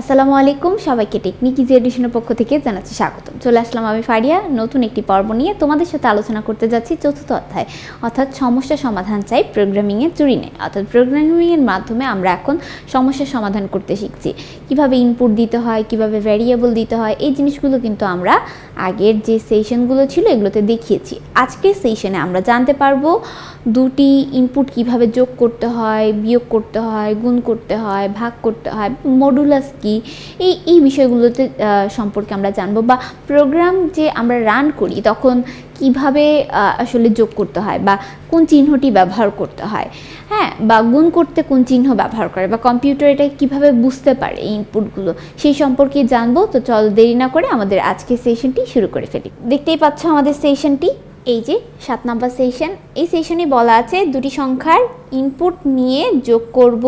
আসসালামু আলাইকুম সবাইকে টেকনিক ইজি এডিশনের পক্ষ থেকে জানাচ্ছি স্বাগতম চলে আসলাম আমি ফারিয়া নতুন একটি পর্ব নিয়ে তোমাদের সাথে আলোচনা করতে যাচ্ছি চতুর্থ অধ্যায় অর্থাৎ সমস্যা সমাধান চাই প্রোগ্রামিংয়ে চুরিনে অর্থাৎ প্রোগ্রামিংয়ের মাধ্যমে আমরা এখন সমস্যা সমাধান করতে শিখছি কিভাবে ইনপুট দিতে হয় কিভাবে ভ্যারিয়েবল দিতে হয় এই জিনিসগুলো কিন্তু আমরা আগের যে সেশনগুলো ছিল এগুলোতে দেখিয়েছি আজকের সেশনে আমরা জানতে পারবো দুটি ইনপুট কিভাবে যোগ করতে হয় বিয়োগ করতে হয় গুণ করতে হয় ভাগ করতে হয় মডুলাস কি এই এই বিষয়গুলোতে সম্পর্কে আমরা জানবো বা প্রোগ্রাম যে আমরা রান করি তখন কিভাবে আসলে যোগ করতে হয় বা কোন চিহ্নটি ব্যবহার করতে হয় হ্যাঁ বা গুণ করতে কোন চিহ্ন ব্যবহার করে বা কম্পিউটার এটা কীভাবে বুঝতে পারে এই ইনপুটগুলো সেই সম্পর্কে জানবো তো চল দেরি না করে আমাদের আজকে সেশনটি শুরু করে ফেলি দেখতেই পাচ্ছ আমাদের সেশনটি এই যে সাত নাম্বার সেশন এই সেশনে বলা আছে দুটি সংখ্যার ইনপুট নিয়ে যোগ করব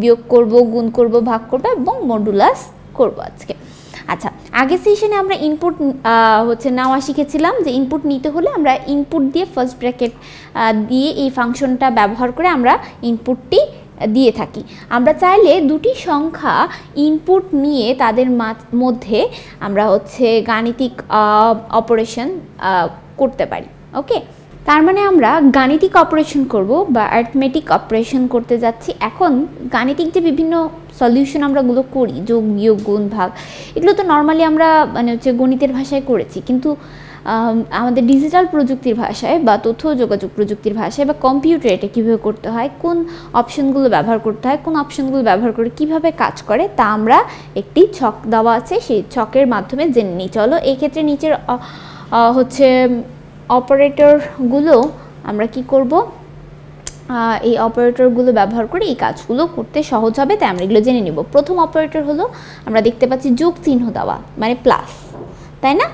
বিয়োগ করব গুণ করব ভাগ করব এবং মডুলাস করব আজকে আচ্ছা আগের সেশনে আমরা ইনপুট হচ্ছে নেওয়া শিখেছিলাম যে ইনপুট নিতে হলে আমরা ইনপুট দিয়ে ফার্স্ট ব্র্যাকেট দিয়ে এই ফাংশনটা ব্যবহার করে আমরা ইনপুটটি দিয়ে থাকি আমরা চাইলে দুটি সংখ্যা ইনপুট নিয়ে তাদের মধ্যে আমরা হচ্ছে গাণিতিক অপারেশন করতে পারি ওকে তার মানে আমরা গাণিতিক অপারেশন করব বা অ্যাথমেটিক অপারেশন করতে যাচ্ছি এখন গাণিতিক যে বিভিন্ন সলিউশন আমরা গুলো করি যোগ বিয়োগ গুণ ভাগ এগুলো তো নর্মালি আমরা মানে হচ্ছে গণিতের ভাষায় করেছি কিন্তু আমাদের ডিজিটাল প্রযুক্তির ভাষায় বা তথ্য যোগাযোগ প্রযুক্তির ভাষায় বা কম্পিউটারে এটা কীভাবে করতে হয় কোন অপশনগুলো ব্যবহার করতে হয় কোন অপশনগুলো ব্যবহার করে কিভাবে কাজ করে তা আমরা একটি ছক দেওয়া আছে সেই ছকের মাধ্যমে জেনে নিই চলো এক্ষেত্রে নিচের হচ্ছে অপারেটরগুলো আমরা কি করব এই অপারেটরগুলো ব্যবহার করে এই কাজগুলো করতে সহজ হবে তাই আমরা এগুলো জেনে নিব প্রথম অপারেটর হলো আমরা দেখতে পাচ্ছি যোগ চিহ্ন দেওয়া মানে প্লাস তাই না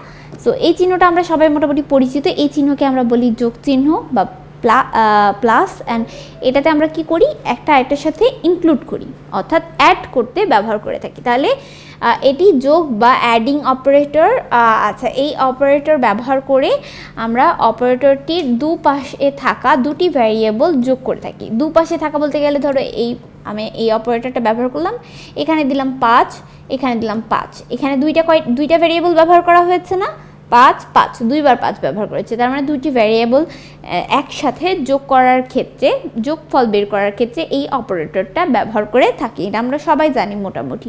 সো এই চিহ্নটা আমরা সবাই মোটামুটি পরিচিত এই চিহ্নকে আমরা বলি যোগ চিহ্ন বা প্লাস অ্যান্ড uh, এটাতে আমরা কি করি একটা আরেকটার সাথে ইনক্লুড করি অর্থাৎ অ্যাড করতে ব্যবহার করে থাকি তাহলে uh, এটি যোগ বা অ্যাডিং অপারেটর uh, আচ্ছা এই অপারেটর ব্যবহার করে আমরা অপারেটরটির দুপাশে থাকা দুটি ভ্যারিয়েবল যোগ করে থাকি দুপাশে থাকা বলতে গেলে ধরো এই আমি এই অপারেটরটা ব্যবহার করলাম এখানে দিলাম পাঁচ এখানে দিলাম পাঁচ এখানে দুইটা কয় দুইটা ভ্যারিয়েবল ব্যবহার করা হয়েছে না পাঁচ পাঁচ দুইবার পাঁচ ব্যবহার করেছে তার মানে দুটি ভ্যারিয়েবল একসাথে যোগ করার ক্ষেত্রে যোগ ফল বের করার ক্ষেত্রে এই অপারেটরটা ব্যবহার করে থাকি এটা আমরা সবাই জানি মোটামুটি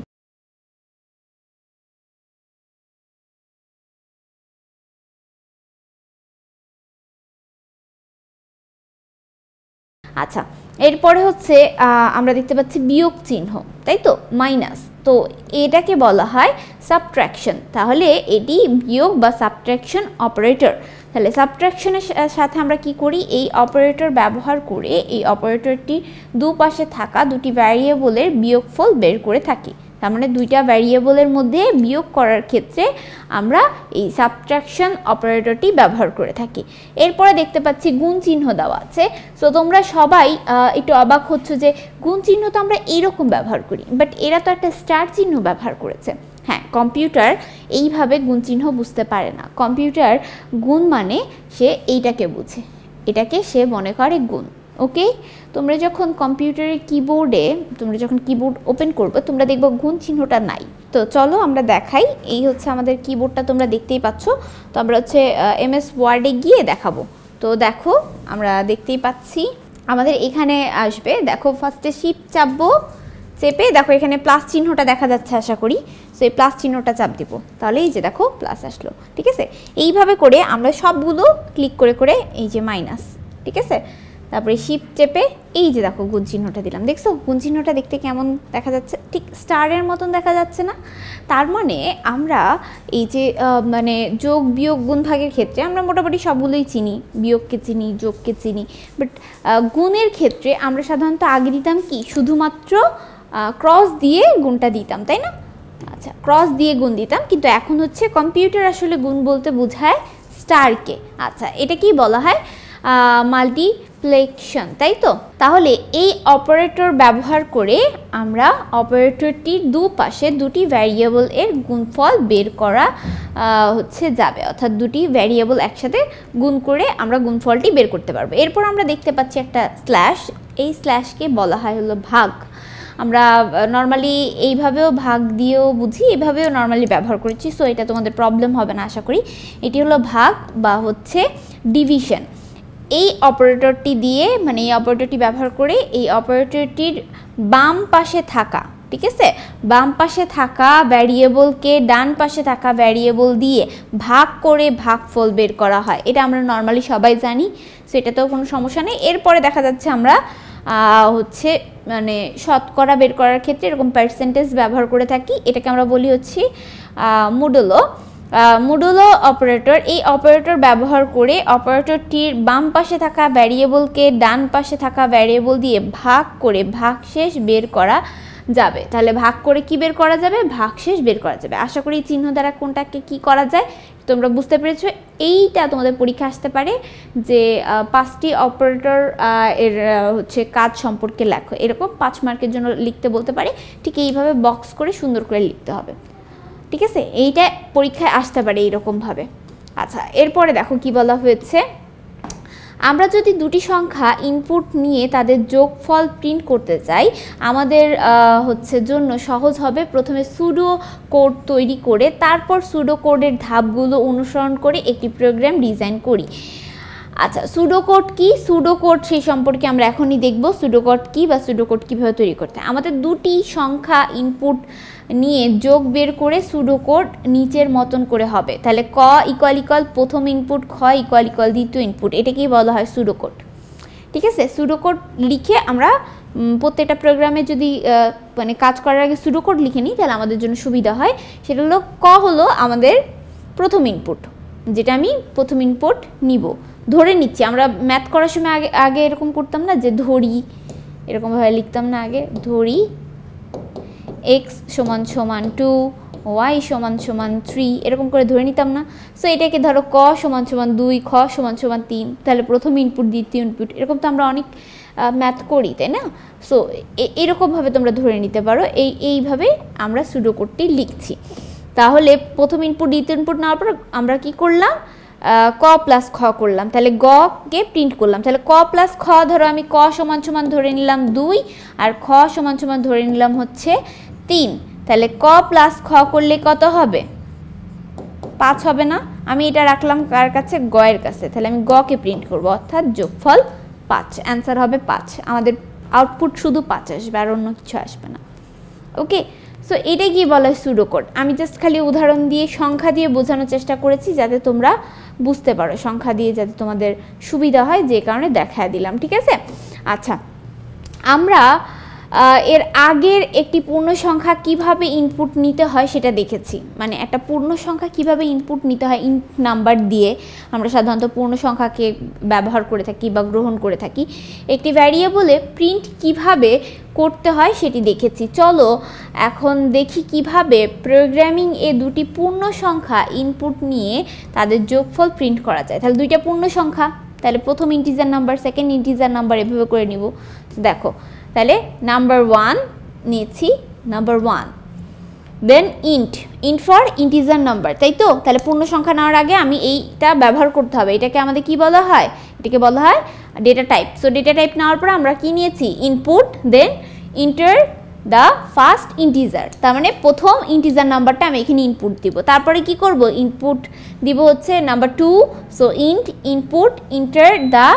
আচ্ছা এরপরে হচ্ছে আমরা দেখতে পাচ্ছি বিয়োগ চিহ্ন তাই তো মাইনাস তো এটাকে বলা হয় সাবট্র্যাকশন তাহলে এটি বিয়োগ বা সাবট্র্যাকশন অপারেটর তাহলে সাবট্র্যাকশনের সাথে আমরা কি করি এই অপারেটর ব্যবহার করে এই অপারেটরটি দুপাশে থাকা দুটি ভ্যারিয়েবলের বিয়োগফল বের করে থাকি তার মানে দুইটা ভ্যারিয়েবলের মধ্যে বিয়োগ করার ক্ষেত্রে আমরা এই সাবট্রাকশন অপারেটরটি ব্যবহার করে থাকি এরপরে দেখতে পাচ্ছি গুণ চিহ্ন দেওয়া আছে সো তোমরা সবাই একটু অবাক হচ্ছে যে গুণ চিহ্ন তো আমরা এইরকম ব্যবহার করি বাট এরা তো একটা স্টার চিহ্ন ব্যবহার করেছে হ্যাঁ কম্পিউটার এইভাবে গুণ চিহ্ন বুঝতে পারে না কম্পিউটার গুণ মানে সে এইটাকে বুঝে এটাকে সে মনে করে গুণ ওকে তোমরা যখন কম্পিউটারের কিবোর্ডে তোমরা যখন কিবোর্ড ওপেন করবে তোমরা দেখবো গুণ চিহ্নটা নাই তো চলো আমরা দেখাই এই হচ্ছে আমাদের কিবোর্ডটা তোমরা দেখতেই পাচ্ছ তো আমরা হচ্ছে এমএস ওয়ার্ডে গিয়ে দেখাবো তো দেখো আমরা দেখতেই পাচ্ছি আমাদের এখানে আসবে দেখো ফার্স্টে শিপ চাপবো চেপে দেখো এখানে প্লাস চিহ্নটা দেখা যাচ্ছে আশা করি সো এই প্লাস চিহ্নটা চাপ দিব তাহলে এই যে দেখো প্লাস আসলো ঠিক আছে এইভাবে করে আমরা সবগুলো ক্লিক করে করে এই যে মাইনাস ঠিক আছে তারপরে শিপ চেপে এই যে দেখো গুণ চিহ্নটা দিলাম দেখছো গুণ চিহ্নটা দেখতে কেমন দেখা যাচ্ছে ঠিক স্টারের মতন দেখা যাচ্ছে না তার মানে আমরা এই যে মানে যোগ বিয়োগ গুণ ভাগের ক্ষেত্রে আমরা মোটামুটি সবগুলোই চিনি বিয়োগকে চিনি যোগকে চিনি বাট গুণের ক্ষেত্রে আমরা সাধারণত আগে দিতাম কি শুধুমাত্র ক্রস দিয়ে গুণটা দিতাম তাই না আচ্ছা ক্রস দিয়ে গুণ দিতাম কিন্তু এখন হচ্ছে কম্পিউটার আসলে গুণ বলতে বোঝায় স্টারকে আচ্ছা এটা কি বলা হয় মাল্টি রিফ্লেকশন তাই তো তাহলে এই অপারেটর ব্যবহার করে আমরা অপারেটরটির দুপাশে দুটি ভ্যারিয়েবল এর গুণফল বের করা হচ্ছে যাবে অর্থাৎ দুটি ভ্যারিয়েবল একসাথে গুণ করে আমরা গুণফলটি বের করতে পারবো এরপর আমরা দেখতে পাচ্ছি একটা স্ল্যাশ এই স্ল্যাশকে বলা হয় হলো ভাগ আমরা নর্মালি এইভাবেও ভাগ দিয়েও বুঝি এইভাবেও নর্মালি ব্যবহার করেছি সো এটা তোমাদের প্রবলেম হবে না আশা করি এটি হলো ভাগ বা হচ্ছে ডিভিশন এই অপারেটরটি দিয়ে মানে এই অপারেটরটি ব্যবহার করে এই অপারেটরটির বাম পাশে থাকা ঠিক আছে বাম পাশে থাকা ভ্যারিয়েবলকে ডান পাশে থাকা ভ্যারিয়েবল দিয়ে ভাগ করে ভাগ ফল বের করা হয় এটা আমরা নর্মালি সবাই জানি সো এটা তো কোনো সমস্যা নেই এরপরে দেখা যাচ্ছে আমরা হচ্ছে মানে শতকরা বের করার ক্ষেত্রে এরকম পার্সেন্টেজ ব্যবহার করে থাকি এটাকে আমরা বলি হচ্ছে মুডলো মুডুলো অপারেটর এই অপারেটর ব্যবহার করে অপারেটরটির বাম পাশে থাকা ভ্যারিয়েবলকে ডান পাশে থাকা ভ্যারিয়েবল দিয়ে ভাগ করে ভাগশেষ বের করা যাবে তাহলে ভাগ করে কি বের করা যাবে ভাগশেষ বের করা যাবে আশা করি চিহ্ন দ্বারা কোনটাকে কি করা যায় তোমরা বুঝতে পেরেছো এইটা তোমাদের পরীক্ষা আসতে পারে যে পাঁচটি অপারেটর এর হচ্ছে কাজ সম্পর্কে লেখো এরকম পাঁচ মার্কের জন্য লিখতে বলতে পারে ঠিক এইভাবে বক্স করে সুন্দর করে লিখতে হবে ঠিক আছে এইটা পরীক্ষায় আসতে পারে এইরকমভাবে আচ্ছা এরপরে দেখো কি বলা হয়েছে আমরা যদি দুটি সংখ্যা ইনপুট নিয়ে তাদের যোগফল প্রিন্ট করতে চাই আমাদের হচ্ছে জন্য সহজ হবে প্রথমে সুডো কোড তৈরি করে তারপর সুডো কোডের ধাপগুলো অনুসরণ করে একটি প্রোগ্রাম ডিজাইন করি আচ্ছা সুডোকোড কি সুডোকোড সেই সম্পর্কে আমরা এখনই দেখব সুডোকোড কি বা সুডোকোড কীভাবে তৈরি করতে আমাদের দুটি সংখ্যা ইনপুট নিয়ে যোগ বের করে সুডোকোড নিচের মতন করে হবে তাহলে ক ইকুয়াল ইকুয়াল প্রথম ইনপুট খ ইকুয়াল ইকুয়াল দ্বিতীয় ইনপুট এটাকেই বলা হয় সুডোকোড ঠিক আছে সুডোকোড লিখে আমরা প্রত্যেকটা প্রোগ্রামে যদি মানে কাজ করার আগে সুডোকোড লিখে নিই তাহলে আমাদের জন্য সুবিধা হয় সেটা হলো ক হলো আমাদের প্রথম ইনপুট যেটা আমি প্রথম ইনপুট নিব ধরে নিচ্ছি আমরা ম্যাথ করার সময় আগে আগে এরকম করতাম না যে ধরি এরকমভাবে লিখতাম না আগে ধরি এক্স সমান সমান টু ওয়াই সমান সমান থ্রি এরকম করে ধরে নিতাম না সো এটাকে ধরো ক সমান সমান দুই খ সমান সমান তিন তাহলে প্রথম ইনপুট দ্বিতীয় ইনপুট এরকম তো আমরা অনেক ম্যাথ করি তাই না সো এরকমভাবে তোমরা ধরে নিতে পারো এই এইভাবে আমরা সুডোকোডটি লিখছি তাহলে প্রথম ইনপুট দ্বিতীয় ইনপুট নেওয়ার পর আমরা কি করলাম ক প্লাস খ করলাম তাহলে গ কে প্রিন্ট করলাম তাহলে ক প্লাস খ ধরো আমি ক সমান সমান ধরে নিলাম দুই আর খ সমান সমান ধরে নিলাম হচ্ছে তিন তাহলে ক প্লাস খ করলে কত হবে পাঁচ হবে না আমি এটা রাখলাম কার কাছে গয়ের কাছে তাহলে আমি গকে প্রিন্ট করব অর্থাৎ যোগফল পাঁচ অ্যান্সার হবে পাঁচ আমাদের আউটপুট শুধু পাঁচ আসবে আর অন্য কিছু আসবে না ওকে সো এটা কি বলা হয় সুডোকোড আমি জাস্ট খালি উদাহরণ দিয়ে সংখ্যা দিয়ে বোঝানোর চেষ্টা করেছি যাতে তোমরা বুঝতে পারো সংখ্যা দিয়ে যাতে তোমাদের সুবিধা হয় যে কারণে দেখা দিলাম ঠিক আছে আচ্ছা আমরা এর আগের একটি পূর্ণ সংখ্যা কিভাবে ইনপুট নিতে হয় সেটা দেখেছি মানে একটা পূর্ণ সংখ্যা কিভাবে ইনপুট নিতে হয় ইন নাম্বার দিয়ে আমরা সাধারণত পূর্ণ সংখ্যাকে ব্যবহার করে থাকি বা গ্রহণ করে থাকি একটি ভ্যারিয়েবলে প্রিন্ট কিভাবে করতে হয় সেটি দেখেছি চলো এখন দেখি কিভাবে প্রোগ্রামিং এ দুটি পূর্ণ সংখ্যা ইনপুট নিয়ে তাদের যোগফল প্রিন্ট করা যায় তাহলে দুইটা পূর্ণ সংখ্যা তাহলে প্রথম integer number second integer number এভাবে করে নিব দেখো তাহলে নাম্বার ওয়ান নিয়েছি number one then int int for integer number তাই তো তাহলে পূর্ণ সংখ্যা নেওয়ার আগে আমি এইটা ব্যবহার করতে হবে এটাকে আমাদের কি বলা হয় এটাকে বলা হয় data type so data type নেওয়ার পর আমরা কি নিয়েছি input then enter the first integer তার মানে প্রথম ইন্টিজার নাম্বারটা আমি এখানে ইনপুট দিব তারপরে কি করব ইনপুট দিব হচ্ছে number two so int input enter the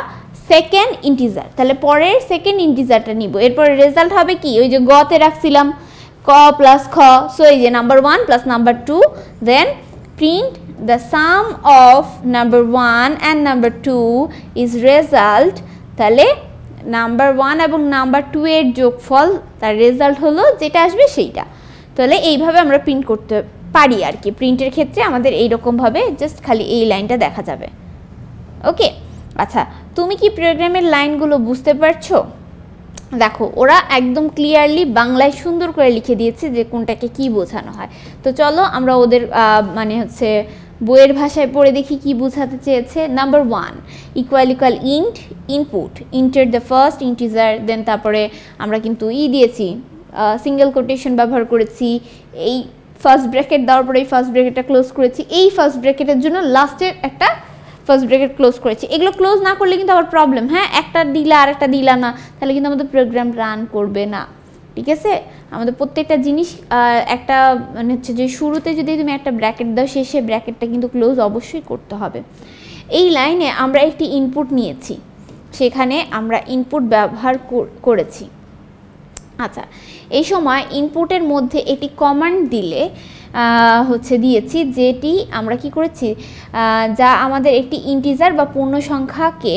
second integer তাহলে পরের সেকেন্ড ইন্টিজারটা নিব এরপর রেজাল্ট হবে কি ওই যে গতে রাখছিলাম ক প্লাস খ সো এই যে number one plus number two then print the sum of number one and number two is result তাহলে নাম্বার ওয়ান এবং নাম্বার টু এর যোগফল তার রেজাল্ট হলো যেটা আসবে সেইটা তাহলে এইভাবে আমরা প্রিন্ট করতে পারি আর কি প্রিন্টের ক্ষেত্রে আমাদের এইরকমভাবে জাস্ট খালি এই লাইনটা দেখা যাবে ওকে আচ্ছা তুমি কি প্রোগ্রামের লাইনগুলো বুঝতে পারছো দেখো ওরা একদম ক্লিয়ারলি বাংলায় সুন্দর করে লিখে দিয়েছে যে কোনটাকে কি বোঝানো হয় তো চলো আমরা ওদের মানে হচ্ছে বইয়ের ভাষায় পড়ে দেখি কি বোঝাতে চেয়েছে number one equal equal int input enter the first integer then তারপরে আমরা কিন্তু ই দিয়েছি সিঙ্গেল কোটেশন ব্যবহার করেছি এই ফার্স্ট ব্র্যাকেট দেওয়ার পরে এই ফার্স্ট ব্র্যাকেটটা ক্লোজ করেছি এই ফার্স্ট ব্র্যাকেটের জন্য লাস্টের একটা ফার্স্ট ব্রেকেট ক্লোজ করেছি এগুলো ক্লোজ না করলে কিন্তু আবার প্রবলেম হ্যাঁ একটা দিলা আর একটা দিলা না তাহলে কিন্তু আমাদের প্রোগ্রাম রান করবে না ঠিক আছে আমাদের প্রত্যেকটা জিনিস একটা মানে হচ্ছে যে শুরুতে যদি তুমি একটা ব্র্যাকেট দাও শেষে ব্র্যাকেটটা কিন্তু ক্লোজ অবশ্যই করতে হবে এই লাইনে আমরা একটি ইনপুট নিয়েছি সেখানে আমরা ইনপুট ব্যবহার করেছি আচ্ছা এই সময় ইনপুটের মধ্যে একটি কমান্ড দিলে হচ্ছে দিয়েছি যেটি আমরা কি করেছি যা আমাদের একটি ইন্টিজার বা পূর্ণ সংখ্যাকে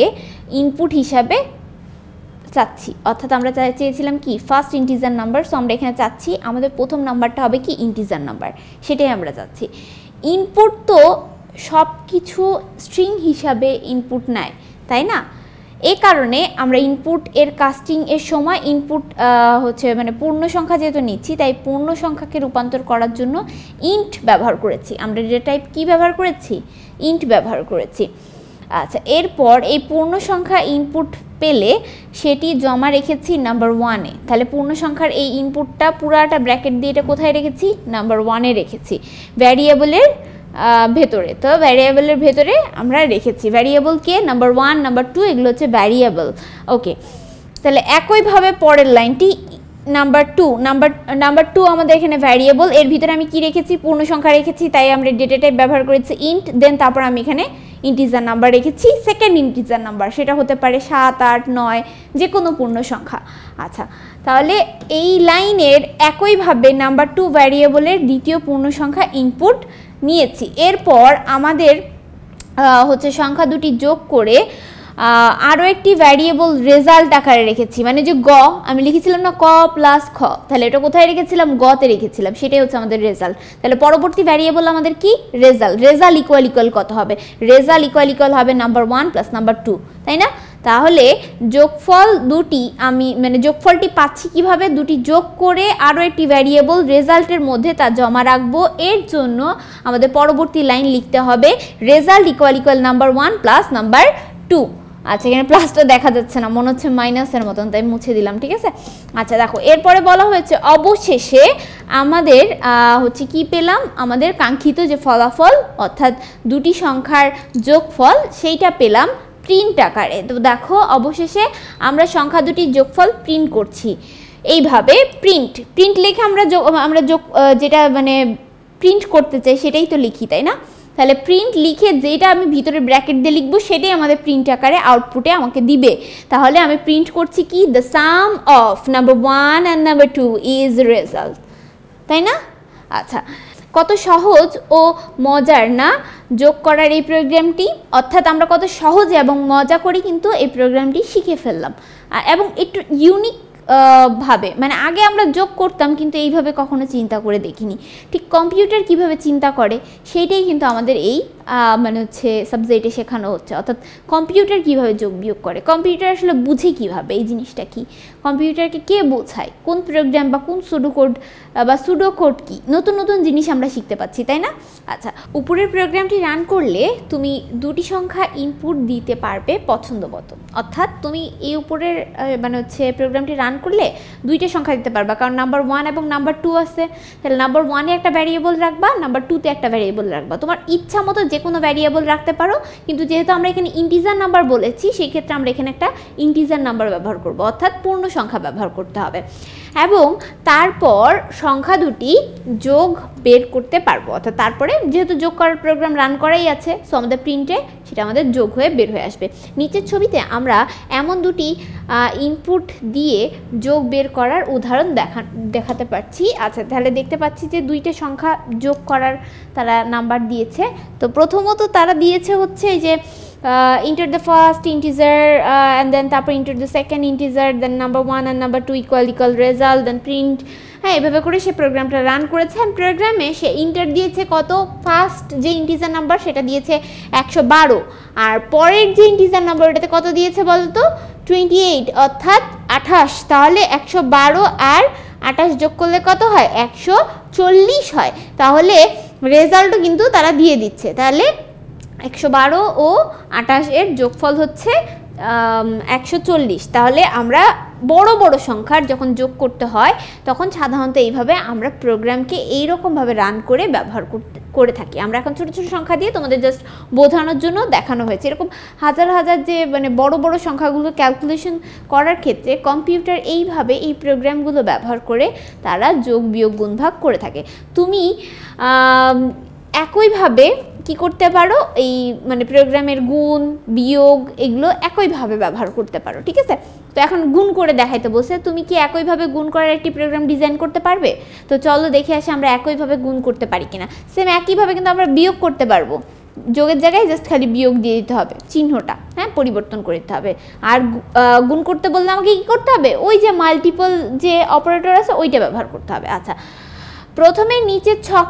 ইনপুট হিসাবে চাচ্ছি অর্থাৎ আমরা চেয়েছিলাম কি ফার্স্ট ইন্টিজার নাম্বার সো আমরা এখানে চাচ্ছি আমাদের প্রথম নাম্বারটা হবে কি ইন্টিজার নাম্বার সেটাই আমরা চাচ্ছি ইনপুট তো সব কিছু স্ট্রিং হিসাবে ইনপুট নেয় তাই না এ কারণে আমরা ইনপুট এর কাস্টিং এর সময় ইনপুট হচ্ছে মানে পূর্ণ সংখ্যা যেহেতু নিচ্ছি তাই পূর্ণ সংখ্যাকে রূপান্তর করার জন্য ইন্ট ব্যবহার করেছি আমরা ডেটা টাইপ কী ব্যবহার করেছি ইন্ট ব্যবহার করেছি আচ্ছা এরপর এই পূর্ণ সংখ্যা ইনপুট পেলে সেটি জমা রেখেছি নাম্বার ওয়ানে তাহলে পূর্ণ সংখ্যার এই ইনপুটটা পুরাটা ব্র্যাকেট দিয়ে এটা কোথায় রেখেছি নাম্বার ওয়ানে রেখেছি ভ্যারিয়েবলের ভেতরে তো ভ্যারিয়েবলের ভেতরে আমরা রেখেছি ভ্যারিয়েবল কে নাম্বার ওয়ান নাম্বার টু এগুলো হচ্ছে ভ্যারিয়েবল ওকে তাহলে একইভাবে পরের লাইনটি number two number number two আমাদের এখানে ভ্যারিয়েবল এর ভিতরে আমি কি রেখেছি পূর্ণ সংখ্যা রেখেছি তাই আমরা ডেটা টাইপ ব্যবহার করেছি ইন্ট দেন তারপর আমি এখানে ইন্টিজার নাম্বার রেখেছি সেকেন্ড ইন্টিজার নাম্বার সেটা হতে পারে সাত আট নয় যে কোনো পূর্ণ সংখ্যা আচ্ছা তাহলে এই লাইনের একইভাবে নাম্বার টু ভ্যারিয়েবলের দ্বিতীয় পূর্ণ সংখ্যা ইনপুট নিয়েছি এরপর আমাদের হচ্ছে সংখ্যা দুটি যোগ করে আরও একটি ভ্যারিয়েবল রেজাল্ট আকারে রেখেছি মানে যে গ আমি লিখেছিলাম না ক প্লাস খ তাহলে এটা কোথায় রেখেছিলাম গতে রেখেছিলাম সেটাই হচ্ছে আমাদের রেজাল্ট তাহলে পরবর্তী ভ্যারিয়েবল আমাদের কি রেজাল্ট রেজাল্ট ইকুয়াল ইকুয়াল কত হবে রেজাল্ট ইকুয়াল ইকুয়াল হবে number one plus number two তাই না তাহলে যোগফল দুটি আমি মানে যোগফলটি পাচ্ছি কিভাবে দুটি যোগ করে আরও একটি ভ্যারিয়েবল রেজাল্টের মধ্যে তা জমা রাখবো এর জন্য আমাদের পরবর্তী লাইন লিখতে হবে result equal equal number one plus number two আচ্ছা এখানে প্লাসটা দেখা যাচ্ছে না মনে হচ্ছে মাইনাসের মতন তাই মুছে দিলাম ঠিক আছে আচ্ছা দেখো এরপরে বলা হয়েছে অবশেষে আমাদের হচ্ছে কি পেলাম আমাদের কাঙ্ক্ষিত যে ফলাফল অর্থাৎ দুটি সংখ্যার যোগফল সেইটা পেলাম প্রিন্ট আকারে তো দেখো অবশেষে আমরা সংখ্যা দুটির যোগফল প্রিন্ট করছি এইভাবে প্রিন্ট প্রিন্ট লিখে আমরা আমরা যোগ যেটা মানে প্রিন্ট করতে চাই সেটাই তো লিখি তাই না তাহলে প্রিন্ট লিখে যেটা আমি ভিতরে ব্র্যাকেট দিয়ে লিখবো সেটাই আমাদের প্রিন্ট আকারে আউটপুটে আমাকে দিবে তাহলে আমি প্রিন্ট করছি কি the sum of number one and number two is result তাই না আচ্ছা কত সহজ ও মজার না যোগ করার এই প্রোগ্রামটি অর্থাৎ আমরা কত সহজে এবং মজা করে কিন্তু এই প্রোগ্রামটি শিখে ফেললাম এবং একটু ইউনিক ভাবে মানে আগে আমরা যোগ করতাম কিন্তু এইভাবে কখনো চিন্তা করে দেখিনি ঠিক কম্পিউটার কিভাবে চিন্তা করে সেইটাই কিন্তু আমাদের এই মানে হচ্ছে সাবজেক্টে শেখানো হচ্ছে অর্থাৎ কম্পিউটার কিভাবে যোগ বিয়োগ করে কম্পিউটার আসলে বুঝে কিভাবে এই জিনিসটা কি কম্পিউটারকে কে বোঝায় কোন প্রোগ্রাম বা কোন সুডো কোড বা সুডো কোড কী নতুন নতুন জিনিস আমরা শিখতে পাচ্ছি তাই না আচ্ছা উপরের প্রোগ্রামটি রান করলে তুমি দুটি সংখ্যা ইনপুট দিতে পারবে পছন্দ মতো অর্থাৎ তুমি এই উপরের মানে হচ্ছে প্রোগ্রামটি রান করলে দুইটা সংখ্যা দিতে পারবা কারণ নাম্বার ওয়ান এবং নাম্বার টু আছে তাহলে নাম্বার ওয়ানে একটা ভ্যারিয়েবল রাখবা নাম্বার টুতে একটা ভ্যারিয়েবল রাখবা তোমার ইচ্ছা মতো যে যে কোনো ভ্যারিয়েবল রাখতে পারো কিন্তু যেহেতু আমরা এখানে ইন্টিজার নাম্বার বলেছি সেই ক্ষেত্রে আমরা এখানে একটা ইন্টিজার নাম্বার ব্যবহার করব অর্থাৎ পূর্ণ সংখ্যা ব্যবহার করতে হবে এবং তারপর সংখ্যা দুটি যোগ বের করতে পারবো অর্থাৎ তারপরে যেহেতু যোগ করার প্রোগ্রাম রান করাই আছে সো আমাদের প্রিন্টে সেটা আমাদের যোগ হয়ে বের হয়ে আসবে নিচের ছবিতে আমরা এমন দুটি ইনপুট দিয়ে যোগ বের করার উদাহরণ দেখা দেখাতে পারছি আচ্ছা তাহলে দেখতে পাচ্ছি যে দুইটা সংখ্যা যোগ করার তারা নাম্বার দিয়েছে তো প্রথমত তারা দিয়েছে হচ্ছে যে uh, enter the first integer uh, and then তারপর enter the second integer then number 1 and number 2 equal equal result then print হ্যাঁ এভাবে করে সে প্রোগ্রামটা রান করেছে প্রোগ্রামে সে ইন্টার দিয়েছে কত ফার্স্ট যে ইন্টিজার নাম্বার সেটা দিয়েছে একশো বারো আর পরের যে ইন্টিজার নাম্বার ওটাতে কত দিয়েছে বলতো টোয়েন্টি এইট অর্থাৎ আঠাশ তাহলে একশো বারো আর আঠাশ যোগ করলে কত হয় একশো চল্লিশ হয় তাহলে রেজাল্টও কিন্তু তারা দিয়ে দিচ্ছে তাহলে একশো বারো ও আঠাশ এর যোগফল হচ্ছে একশো চল্লিশ তাহলে আমরা বড় বড় সংখ্যার যখন যোগ করতে হয় তখন সাধারণত এইভাবে আমরা প্রোগ্রামকে এইরকমভাবে রান করে ব্যবহার করতে করে থাকি আমরা এখন ছোটো ছোটো সংখ্যা দিয়ে তোমাদের জাস্ট বোঝানোর জন্য দেখানো হয়েছে এরকম হাজার হাজার যে মানে বড় বড় সংখ্যাগুলো ক্যালকুলেশন করার ক্ষেত্রে কম্পিউটার এইভাবে এই প্রোগ্রামগুলো ব্যবহার করে তারা যোগ বিয়োগ গুণভাগ করে থাকে তুমি একইভাবে কি করতে পারো এই মানে প্রোগ্রামের গুণ বিয়োগ এগুলো একইভাবে ব্যবহার করতে পারো ঠিক আছে তো এখন গুণ করে দেখাইতে বসে তুমি কি একইভাবে গুণ করার একটি প্রোগ্রাম ডিজাইন করতে পারবে তো চলো দেখে আসি আমরা একইভাবে গুণ করতে পারি কিনা সেম একইভাবে কিন্তু আমরা বিয়োগ করতে পারবো যোগের জায়গায় জাস্ট খালি বিয়োগ দিয়ে দিতে হবে চিহ্নটা হ্যাঁ পরিবর্তন করে দিতে হবে আর গুণ করতে বললে আমাকে কী করতে হবে ওই যে মাল্টিপল যে অপারেটর আছে ওইটা ব্যবহার করতে হবে আচ্ছা প্রথমে নিচের ছক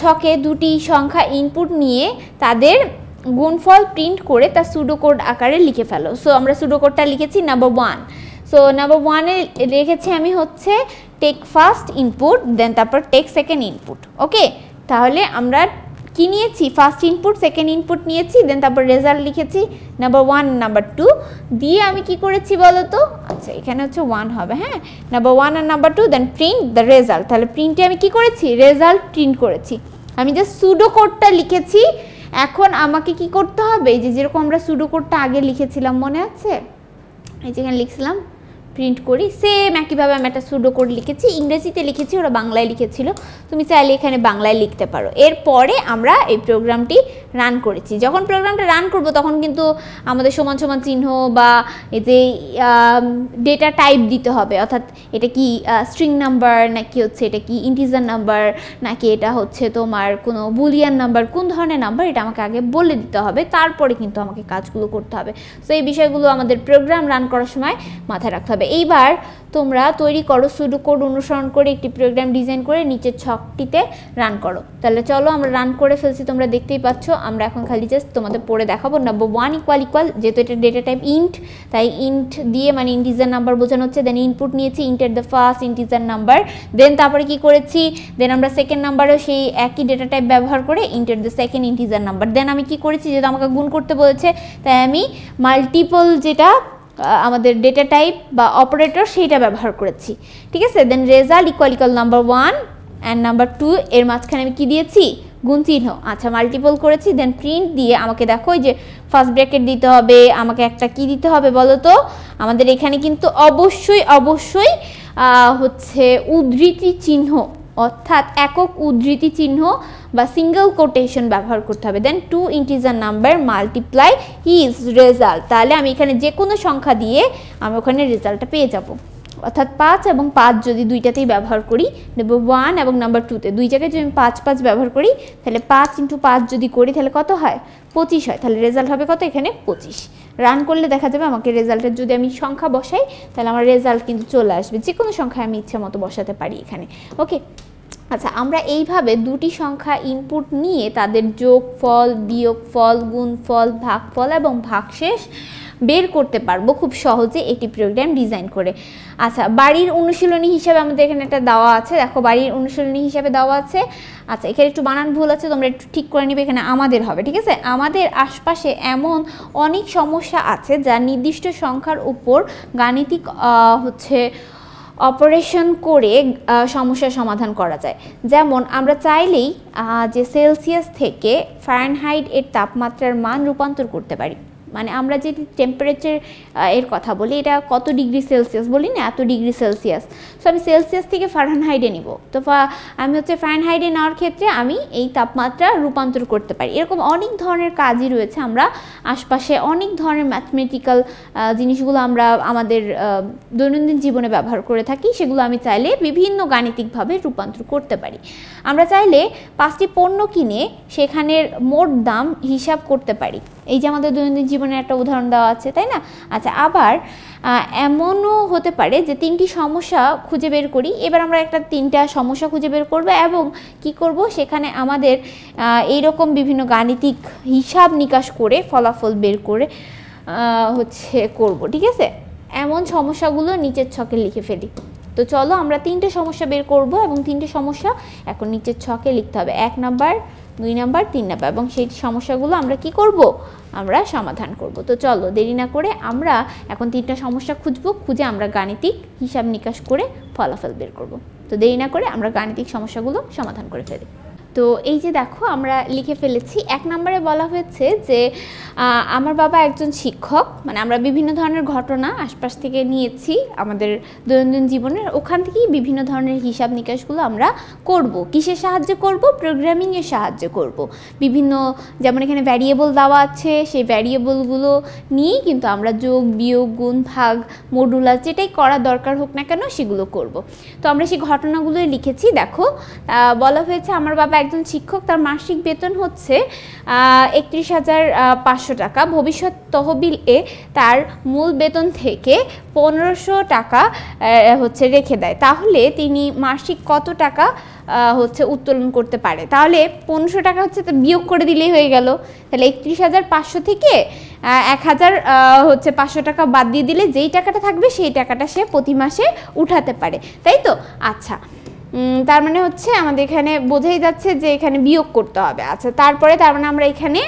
ছকে দুটি সংখ্যা ইনপুট নিয়ে তাদের গুণফল প্রিন্ট করে তা সুডোকোড আকারে লিখে ফেলো সো আমরা সুডোকোডটা লিখেছি নাম্বার ওয়ান সো নাম্বার ওয়ানে রেখেছি আমি হচ্ছে টেক ফার্স্ট ইনপুট দেন তারপর টেক সেকেন্ড ইনপুট ওকে তাহলে আমরা কী নিয়েছি ফার্স্ট ইনপুট সেকেন্ড ইনপুট নিয়েছি দেন তারপর রেজাল্ট লিখেছি নাম্বার ওয়ান নাম্বার টু দিয়ে আমি কি করেছি বলো তো আচ্ছা এখানে হচ্ছে ওয়ান হবে হ্যাঁ নাম্বার ওয়ান আর number two then print the result তাহলে প্রিন্টে আমি কি করেছি রেজাল্ট প্রিন্ট করেছি আমি যে সুডো কোডটা লিখেছি এখন আমাকে কি করতে হবে যে যেরকম আমরা সুডো কোডটা আগে লিখেছিলাম মনে আছে এই যেখানে লিখছিলাম প্রিন্ট করি সেম একইভাবে আমি একটা সুডো কোড লিখেছি ইংরেজিতে লিখেছি ওরা বাংলায় লিখেছিল তুমি চাইলে এখানে বাংলায় লিখতে পারো এরপরে আমরা এই প্রোগ্রামটি রান করেছি যখন প্রোগ্রামটা রান করব তখন কিন্তু আমাদের সমান সমান চিহ্ন বা এই যে ডেটা টাইপ দিতে হবে অর্থাৎ এটা কি স্ট্রিং নাম্বার নাকি হচ্ছে এটা কি ইন্টিজার নাম্বার নাকি এটা হচ্ছে তোমার কোনো বুলিয়ান নাম্বার কোন ধরনের নাম্বার এটা আমাকে আগে বলে দিতে হবে তারপরে কিন্তু আমাকে কাজগুলো করতে হবে তো এই বিষয়গুলো আমাদের প্রোগ্রাম রান করার সময় মাথায় রাখতে হবে হবে এইবার তোমরা তৈরি করো সুডু কোড অনুসরণ করে একটি প্রোগ্রাম ডিজাইন করে নিচের ছকটিতে রান করো তাহলে চলো আমরা রান করে ফেলছি তোমরা দেখতেই পাচ্ছ আমরা এখন খালি জাস্ট তোমাদের পড়ে দেখাবো নাম্বার ওয়ান ইকুয়াল ইকুয়াল যেহেতু এটা ডেটা টাইপ ইন্ট তাই ইন্ট দিয়ে মানে ইন্টিজার নাম্বার বোঝানো হচ্ছে দেন ইনপুট নিয়েছি at the first integer number then তারপরে কি করেছি দেন আমরা সেকেন্ড নাম্বারেও সেই একই ডেটা টাইপ ব্যবহার করে at the second integer number then আমি কি করেছি যেহেতু আমাকে গুণ করতে বলেছে তাই আমি মাল্টিপল যেটা আমাদের ডেটা টাইপ বা অপারেটর সেইটা ব্যবহার করেছি ঠিক আছে then result equal number one and number two এর মাঝখানে আমি কী দিয়েছি গুণ চিহ্ন আচ্ছা মাল্টিপল করেছি দেন প্রিন্ট দিয়ে আমাকে দেখো যে ফার্স্ট ব্র্যাকেট দিতে হবে আমাকে একটা কি দিতে হবে বলো তো আমাদের এখানে কিন্তু অবশ্যই অবশ্যই হচ্ছে উদ্ধৃতি চিহ্ন অর্থাৎ একক উদ্ধৃতি চিহ্ন বা সিঙ্গেল কোটেশন ব্যবহার করতে হবে then two integer number multiply is result তাহলে আমি এখানে যে কোনো সংখ্যা দিয়ে আমি ওখানে রেজাল্টটা পেয়ে যাব অর্থাৎ পাঁচ এবং পাঁচ যদি দুইটাতেই ব্যবহার করি নেব ওয়ান এবং নাম্বার টুতে দুই জায়গায় যদি আমি পাঁচ পাঁচ ব্যবহার করি তাহলে পাঁচ ইন্টু পাঁচ যদি করি তাহলে কত হয় পঁচিশ হয় তাহলে রেজাল্ট হবে কত এখানে পঁচিশ রান করলে দেখা যাবে আমাকে রেজাল্টের যদি আমি সংখ্যা বসাই তাহলে আমার রেজাল্ট কিন্তু চলে আসবে যে কোনো সংখ্যায় আমি ইচ্ছা মতো বসাতে পারি এখানে ওকে আচ্ছা আমরা এইভাবে দুটি সংখ্যা ইনপুট নিয়ে তাদের যোগ ফল ফল গুণ ফল ভাগ ফল এবং ভাগশেষ বের করতে পারবো খুব সহজে একটি প্রোগ্রাম ডিজাইন করে আচ্ছা বাড়ির অনুশীলনী হিসাবে আমাদের এখানে একটা দেওয়া আছে দেখো বাড়ির অনুশীলনী হিসাবে দেওয়া আছে আচ্ছা এখানে একটু বানান ভুল আছে তোমরা একটু ঠিক করে নিবে এখানে আমাদের হবে ঠিক আছে আমাদের আশপাশে এমন অনেক সমস্যা আছে যা নির্দিষ্ট সংখ্যার উপর গাণিতিক হচ্ছে অপারেশন করে সমস্যার সমাধান করা যায় যেমন আমরা চাইলেই যে সেলসিয়াস থেকে ফ্যারেনহাইট এর তাপমাত্রার মান রূপান্তর করতে পারি মানে আমরা যে টেম্পারেচার এর কথা বলি এটা কত ডিগ্রি সেলসিয়াস বলি না এত ডিগ্রি সেলসিয়াস সো আমি সেলসিয়াস থেকে ফারেনহাইডে নিব তো আমি হচ্ছে ফারেনহাইডে নেওয়ার ক্ষেত্রে আমি এই তাপমাত্রা রূপান্তর করতে পারি এরকম অনেক ধরনের কাজই রয়েছে আমরা আশপাশে অনেক ধরনের ম্যাথমেটিক্যাল জিনিসগুলো আমরা আমাদের দৈনন্দিন জীবনে ব্যবহার করে থাকি সেগুলো আমি চাইলে বিভিন্ন গাণিতিকভাবে রূপান্তর করতে পারি আমরা চাইলে পাঁচটি পণ্য কিনে সেখানের মোট দাম হিসাব করতে পারি এই যে আমাদের দৈনন্দিন জীবনের একটা উদাহরণ দেওয়া আছে তাই না আচ্ছা আবার এমনও হতে পারে যে তিনটি সমস্যা খুঁজে বের করি এবার আমরা একটা তিনটা সমস্যা খুঁজে বের করব এবং কি করব সেখানে আমাদের এই রকম বিভিন্ন গাণিতিক হিসাব নিকাশ করে ফলাফল বের করে হচ্ছে করব ঠিক আছে এমন সমস্যাগুলো নিচের ছকে লিখে ফেলি তো চলো আমরা তিনটে সমস্যা বের করব এবং তিনটে সমস্যা এখন নিচের ছকে লিখতে হবে এক নাম্বার দুই নাম্বার তিন নাম্বার এবং সেই সমস্যাগুলো আমরা কি করব আমরা সমাধান করব তো চলো দেরি না করে আমরা এখন তিনটা সমস্যা খুঁজব খুঁজে আমরা গাণিতিক হিসাব নিকাশ করে ফলাফল বের করব তো দেরি না করে আমরা গাণিতিক সমস্যাগুলো সমাধান করে ফেলি তো এই যে দেখো আমরা লিখে ফেলেছি এক নম্বরে বলা হয়েছে যে আমার বাবা একজন শিক্ষক মানে আমরা বিভিন্ন ধরনের ঘটনা আশপাশ থেকে নিয়েছি আমাদের দৈনন্দিন জীবনের ওখান থেকেই বিভিন্ন ধরনের হিসাব নিকাশগুলো আমরা করব কিসের সাহায্যে করব প্রোগ্রামিংয়ের সাহায্য করব বিভিন্ন যেমন এখানে ভ্যারিয়েবল দেওয়া আছে সেই ভ্যারিয়েবলগুলো নিয়েই কিন্তু আমরা যোগ বিয়োগ গুণ ভাগ মডুলা যেটাই করা দরকার হোক না কেন সেগুলো করব তো আমরা সেই ঘটনাগুলোই লিখেছি দেখো বলা হয়েছে আমার বাবা একজন শিক্ষক তার মাসিক বেতন হচ্ছে একত্রিশ হাজার পাঁচশো টাকা ভবিষ্যৎ তহবিল এ তার মূল বেতন থেকে পনেরোশো টাকা হচ্ছে রেখে দেয় তাহলে তিনি মাসিক কত টাকা হচ্ছে উত্তোলন করতে পারে তাহলে পনেরোশো টাকা হচ্ছে বিয়োগ করে দিলেই হয়ে গেল তাহলে একত্রিশ হাজার পাঁচশো থেকে এক হাজার হচ্ছে পাঁচশো টাকা বাদ দিয়ে দিলে যেই টাকাটা থাকবে সেই টাকাটা সে প্রতি মাসে উঠাতে পারে তাই তো আচ্ছা তার মানে হচ্ছে আমাদের এখানে বোঝাই যাচ্ছে যে এখানে বিয়োগ করতে হবে আচ্ছা তারপরে তার মানে আমরা এখানে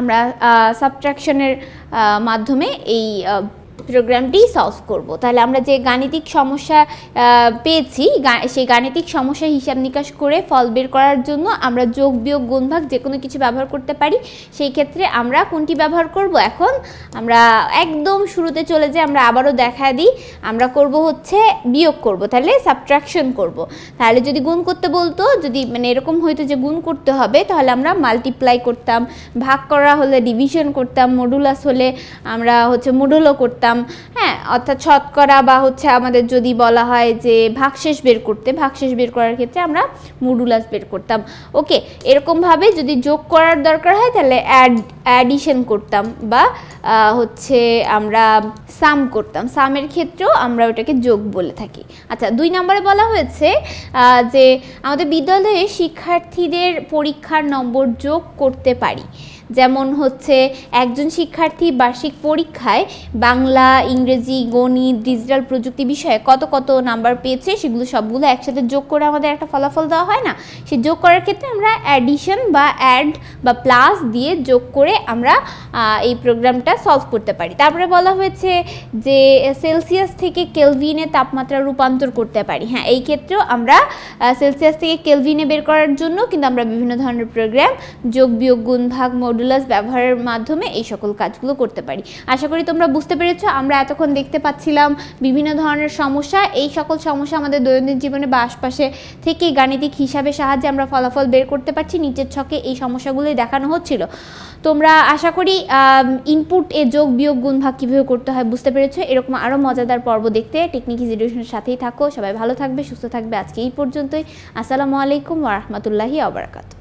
আমরা সাবট্রাকশনের মাধ্যমে এই প্রোগ্রামটি সলভ করব তাহলে আমরা যে গাণিতিক সমস্যা পেয়েছি সেই গাণিতিক সমস্যা হিসাব নিকাশ করে ফল বের করার জন্য আমরা যোগ বিয়োগ গুণভাগ যে কোনো কিছু ব্যবহার করতে পারি সেই ক্ষেত্রে আমরা কোনটি ব্যবহার করব এখন আমরা একদম শুরুতে চলে যে আমরা আবারও দেখা দিই আমরা করব হচ্ছে বিয়োগ করব তাহলে সাবট্রাকশন করব তাহলে যদি গুণ করতে বলতো যদি মানে এরকম হয়তো যে গুণ করতে হবে তাহলে আমরা মাল্টিপ্লাই করতাম ভাগ করা হলে ডিভিশন করতাম মডুলাস হলে আমরা হচ্ছে মডুলো করতাম করলাম হ্যাঁ অর্থাৎ শতকরা বা হচ্ছে আমাদের যদি বলা হয় যে ভাগশেষ বের করতে ভাগশেষ বের করার ক্ষেত্রে আমরা মুডুলাস বের করতাম ওকে এরকমভাবে যদি যোগ করার দরকার হয় তাহলে অ্যাড অ্যাডিশন করতাম বা হচ্ছে আমরা সাম করতাম সামের ক্ষেত্রেও আমরা ওটাকে যোগ বলে থাকি আচ্ছা দুই নম্বরে বলা হয়েছে যে আমাদের বিদ্যালয়ে শিক্ষার্থীদের পরীক্ষার নম্বর যোগ করতে পারি যেমন হচ্ছে একজন শিক্ষার্থী বার্ষিক পরীক্ষায় বাংলা ইংরেজি গণিত ডিজিটাল প্রযুক্তি বিষয়ে কত কত নাম্বার পেয়েছে সেগুলো সবগুলো একসাথে যোগ করে আমাদের একটা ফলাফল দেওয়া হয় না সে যোগ করার ক্ষেত্রে আমরা অ্যাডিশন বা অ্যাড বা প্লাস দিয়ে যোগ করে আমরা এই প্রোগ্রামটা সলভ করতে পারি তারপরে বলা হয়েছে যে সেলসিয়াস থেকে কেলভিনে তাপমাত্রা রূপান্তর করতে পারি হ্যাঁ এই ক্ষেত্রেও আমরা সেলসিয়াস থেকে কেলভিনে বের করার জন্য কিন্তু আমরা বিভিন্ন ধরনের প্রোগ্রাম যোগ বিয়োগ গুণ ভাগ মোট মডুলাস ব্যবহারের মাধ্যমে এই সকল কাজগুলো করতে পারি আশা করি তোমরা বুঝতে পেরেছ আমরা এতক্ষণ দেখতে পাচ্ছিলাম বিভিন্ন ধরনের সমস্যা এই সকল সমস্যা আমাদের দৈনন্দিন জীবনে বা আশপাশে থেকে গাণিতিক হিসাবে সাহায্যে আমরা ফলাফল বের করতে পারছি নিচের ছকে এই সমস্যাগুলোই দেখানো হচ্ছিল তোমরা আশা করি ইনপুট এ যোগ বিয়োগ গুণ ভাগ কীভাবে করতে হয় বুঝতে পেরেছো এরকম আরও মজাদার পর্ব দেখতে টেকনিক ইজিডিউশনের সাথেই থাকো সবাই ভালো থাকবে সুস্থ থাকবে আজকে এই পর্যন্তই আসসালামু আলাইকুম ওরহমতুল্লাহি আবরাকাত